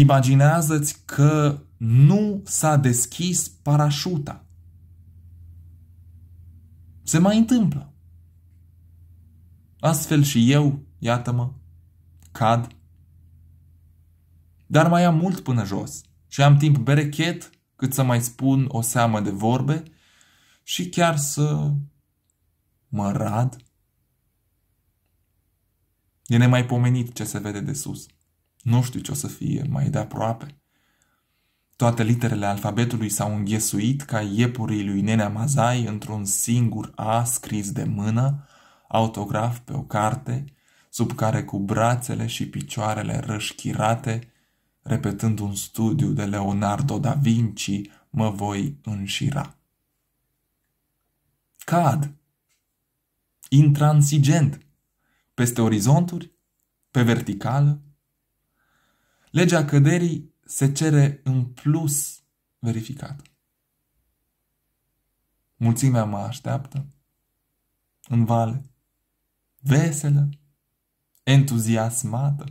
Imaginează-ți că nu s-a deschis parașuta. Se mai întâmplă. Astfel și eu, iată-mă, cad. Dar mai am mult până jos și am timp berechet cât să mai spun o seamă de vorbe și chiar să mă rad. E nemaipomenit ce se vede de sus. Nu știu ce o să fie mai de aproape. Toate literele alfabetului s-au înghesuit ca iepurii lui Nenea Mazai într-un singur A scris de mână, autograf pe o carte, sub care cu brațele și picioarele rășchirate, repetând un studiu de Leonardo da Vinci, mă voi înșira. Cad! Intransigent! Peste orizonturi, pe verticală, Legea căderii se cere în plus verificată. Mulțimea mă așteaptă în vale, veselă, entuziasmată.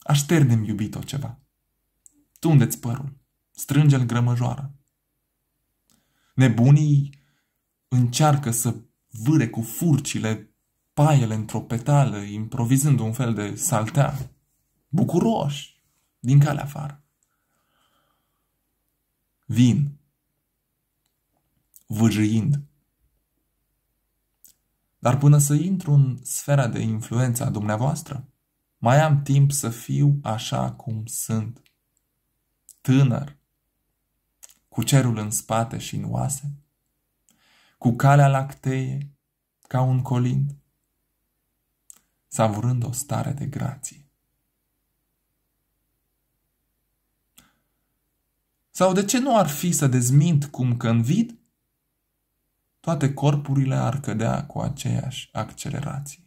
așterne iubit-o ceva. Tunde-ți părul, strânge-l grămăjoară. Nebunii încearcă să vâre cu furcile paiele într-o petală, improvizând un fel de saltea bucuroși, din calea afară. Vin, vâjâind. Dar până să intru în sfera de influență a dumneavoastră, mai am timp să fiu așa cum sunt. Tânăr, cu cerul în spate și în oase, cu calea lacteie ca un colind, savurând o stare de grație. Sau de ce nu ar fi să dezmint cum că în vid toate corpurile ar cădea cu aceeași accelerație?